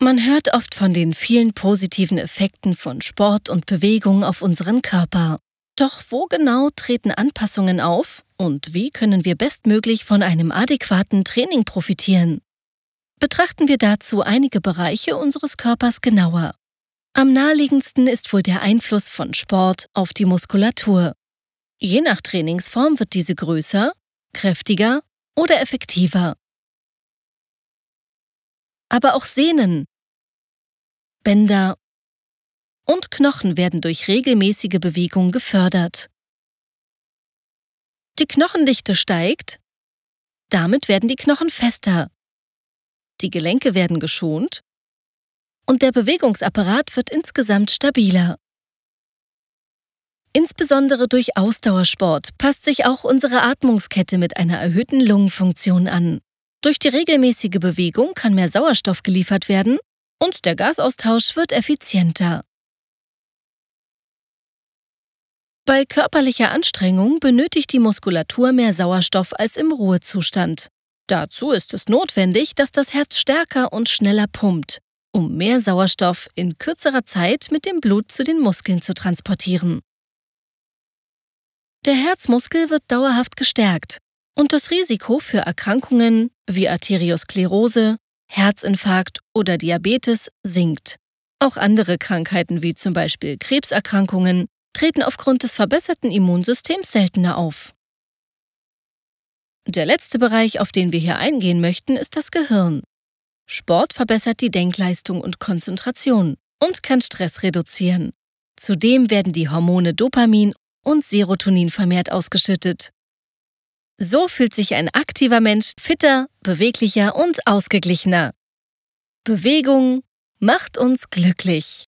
Man hört oft von den vielen positiven Effekten von Sport und Bewegung auf unseren Körper. Doch wo genau treten Anpassungen auf und wie können wir bestmöglich von einem adäquaten Training profitieren? Betrachten wir dazu einige Bereiche unseres Körpers genauer. Am naheliegendsten ist wohl der Einfluss von Sport auf die Muskulatur. Je nach Trainingsform wird diese größer, kräftiger oder effektiver aber auch Sehnen, Bänder und Knochen werden durch regelmäßige Bewegung gefördert. Die Knochendichte steigt, damit werden die Knochen fester, die Gelenke werden geschont und der Bewegungsapparat wird insgesamt stabiler. Insbesondere durch Ausdauersport passt sich auch unsere Atmungskette mit einer erhöhten Lungenfunktion an. Durch die regelmäßige Bewegung kann mehr Sauerstoff geliefert werden und der Gasaustausch wird effizienter. Bei körperlicher Anstrengung benötigt die Muskulatur mehr Sauerstoff als im Ruhezustand. Dazu ist es notwendig, dass das Herz stärker und schneller pumpt, um mehr Sauerstoff in kürzerer Zeit mit dem Blut zu den Muskeln zu transportieren. Der Herzmuskel wird dauerhaft gestärkt, und das Risiko für Erkrankungen wie Arteriosklerose, Herzinfarkt oder Diabetes sinkt. Auch andere Krankheiten wie zum Beispiel Krebserkrankungen treten aufgrund des verbesserten Immunsystems seltener auf. Der letzte Bereich, auf den wir hier eingehen möchten, ist das Gehirn. Sport verbessert die Denkleistung und Konzentration und kann Stress reduzieren. Zudem werden die Hormone Dopamin und Serotonin vermehrt ausgeschüttet so fühlt sich ein aktiver Mensch fitter, beweglicher und ausgeglichener. Bewegung macht uns glücklich.